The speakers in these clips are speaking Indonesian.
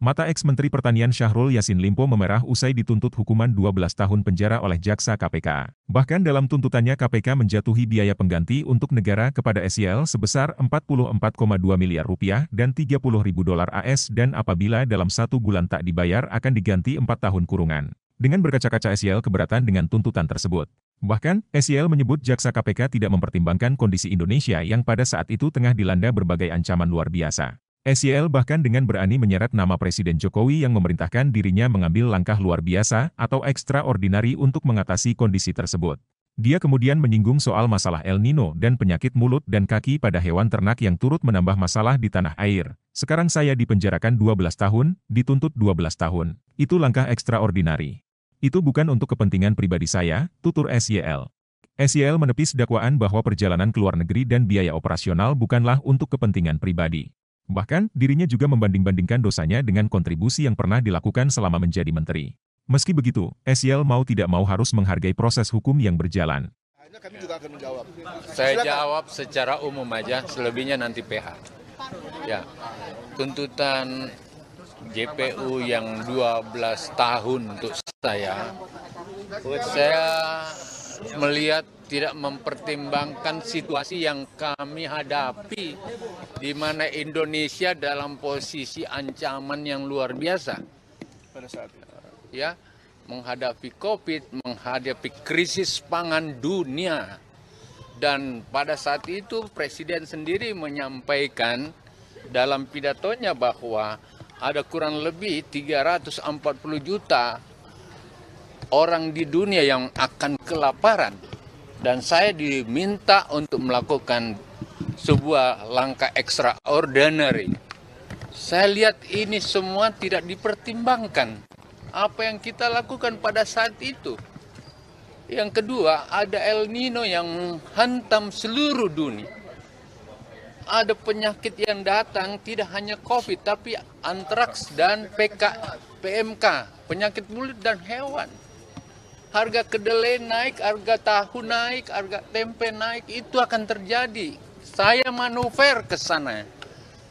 Mata ex-Menteri Pertanian Syahrul Yasin Limpo memerah usai dituntut hukuman 12 tahun penjara oleh Jaksa KPK. Bahkan dalam tuntutannya KPK menjatuhi biaya pengganti untuk negara kepada SEL sebesar 44,2 miliar rupiah dan 30 ribu dolar AS dan apabila dalam satu bulan tak dibayar akan diganti 4 tahun kurungan. Dengan berkaca-kaca SEL keberatan dengan tuntutan tersebut. Bahkan, SEL menyebut jaksa KPK tidak mempertimbangkan kondisi Indonesia yang pada saat itu tengah dilanda berbagai ancaman luar biasa. SYL bahkan dengan berani menyeret nama Presiden Jokowi yang memerintahkan dirinya mengambil langkah luar biasa atau ekstraordinari untuk mengatasi kondisi tersebut. Dia kemudian menyinggung soal masalah El Nino dan penyakit mulut dan kaki pada hewan ternak yang turut menambah masalah di tanah air. Sekarang saya dipenjarakan 12 tahun, dituntut 12 tahun. Itu langkah ekstraordinari. Itu bukan untuk kepentingan pribadi saya, tutur SYL. SYL menepis dakwaan bahwa perjalanan ke luar negeri dan biaya operasional bukanlah untuk kepentingan pribadi. Bahkan, dirinya juga membanding-bandingkan dosanya dengan kontribusi yang pernah dilakukan selama menjadi menteri. Meski begitu, Esiel mau tidak mau harus menghargai proses hukum yang berjalan. kami juga akan menjawab. Saya Silakan. jawab secara umum aja, selebihnya nanti PH. Ya, tuntutan JPU yang 12 tahun untuk saya, saya melihat tidak mempertimbangkan situasi yang kami hadapi di mana Indonesia dalam posisi ancaman yang luar biasa pada saat itu. Ya, menghadapi Covid, menghadapi krisis pangan dunia. Dan pada saat itu presiden sendiri menyampaikan dalam pidatonya bahwa ada kurang lebih 340 juta orang di dunia yang akan kelaparan dan saya diminta untuk melakukan sebuah langkah extraordinary. Saya lihat ini semua tidak dipertimbangkan apa yang kita lakukan pada saat itu. Yang kedua, ada El Nino yang hantam seluruh dunia. Ada penyakit yang datang tidak hanya COVID, tapi antraks dan PK, PMK, penyakit mulut dan hewan harga kedelai naik, harga tahu naik, harga tempe naik, itu akan terjadi. Saya manuver ke sana.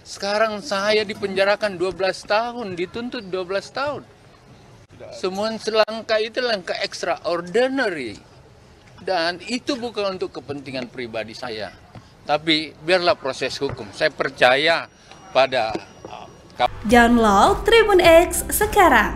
Sekarang saya dipenjarakan 12 tahun, dituntut 12 tahun. Semua selangkah itu langkah extraordinary. Dan itu bukan untuk kepentingan pribadi saya. Tapi biarlah proses hukum. Saya percaya pada... Uh, Download Tribun X sekarang